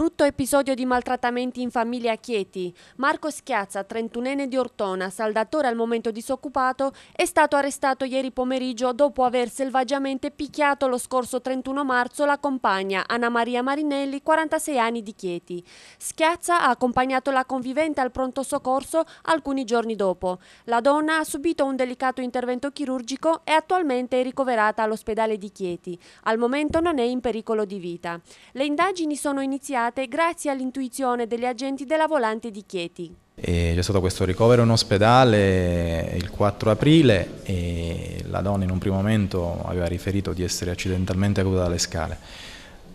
Brutto episodio di maltrattamenti in famiglia a Chieti. Marco Schiazza, 31enne di Ortona, saldatore al momento disoccupato, è stato arrestato ieri pomeriggio dopo aver selvaggiamente picchiato lo scorso 31 marzo la compagna Anna Maria Marinelli, 46 anni di Chieti. Schiazza ha accompagnato la convivente al pronto soccorso alcuni giorni dopo. La donna ha subito un delicato intervento chirurgico e attualmente è ricoverata all'ospedale di Chieti. Al momento non è in pericolo di vita. Le indagini sono iniziate salvate grazie all'intuizione degli agenti della volante di Chieti. C'è stato questo ricovero in ospedale eh, il 4 aprile e la donna in un primo momento aveva riferito di essere accidentalmente caduta dalle scale.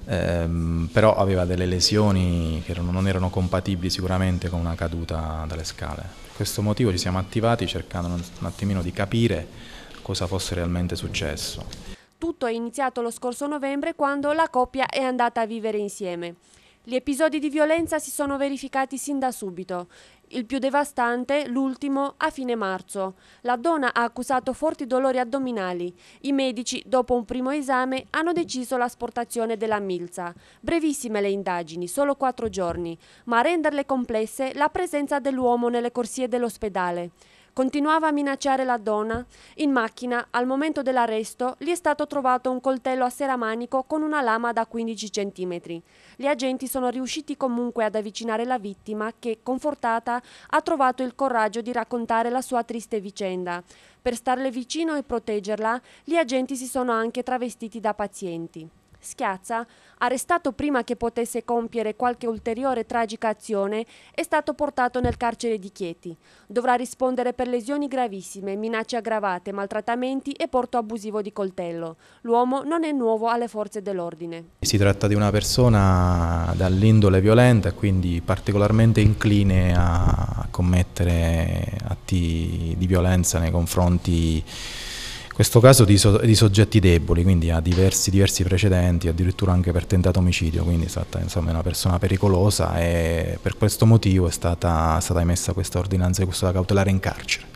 Ehm, però aveva delle lesioni che non erano compatibili sicuramente con una caduta dalle scale. Per questo motivo ci siamo attivati cercando un attimino di capire cosa fosse realmente successo. Tutto è iniziato lo scorso novembre quando la coppia è andata a vivere insieme. Gli episodi di violenza si sono verificati sin da subito. Il più devastante, l'ultimo, a fine marzo. La donna ha accusato forti dolori addominali. I medici, dopo un primo esame, hanno deciso l'asportazione della milza. Brevissime le indagini, solo quattro giorni, ma a renderle complesse la presenza dell'uomo nelle corsie dell'ospedale. Continuava a minacciare la donna. In macchina, al momento dell'arresto, gli è stato trovato un coltello a seramanico con una lama da 15 cm. Gli agenti sono riusciti comunque ad avvicinare la vittima che, confortata, ha trovato il coraggio di raccontare la sua triste vicenda. Per starle vicino e proteggerla, gli agenti si sono anche travestiti da pazienti. Schiazza, arrestato prima che potesse compiere qualche ulteriore tragica azione, è stato portato nel carcere di Chieti. Dovrà rispondere per lesioni gravissime, minacce aggravate, maltrattamenti e porto abusivo di coltello. L'uomo non è nuovo alle forze dell'ordine. Si tratta di una persona dall'indole violenta, quindi particolarmente incline a commettere atti di violenza nei confronti questo caso di, so, di soggetti deboli, quindi ha diversi, diversi, precedenti, addirittura anche per tentato omicidio, quindi è stata insomma, una persona pericolosa e per questo motivo è stata, è stata emessa questa ordinanza di custodia cautelare in carcere.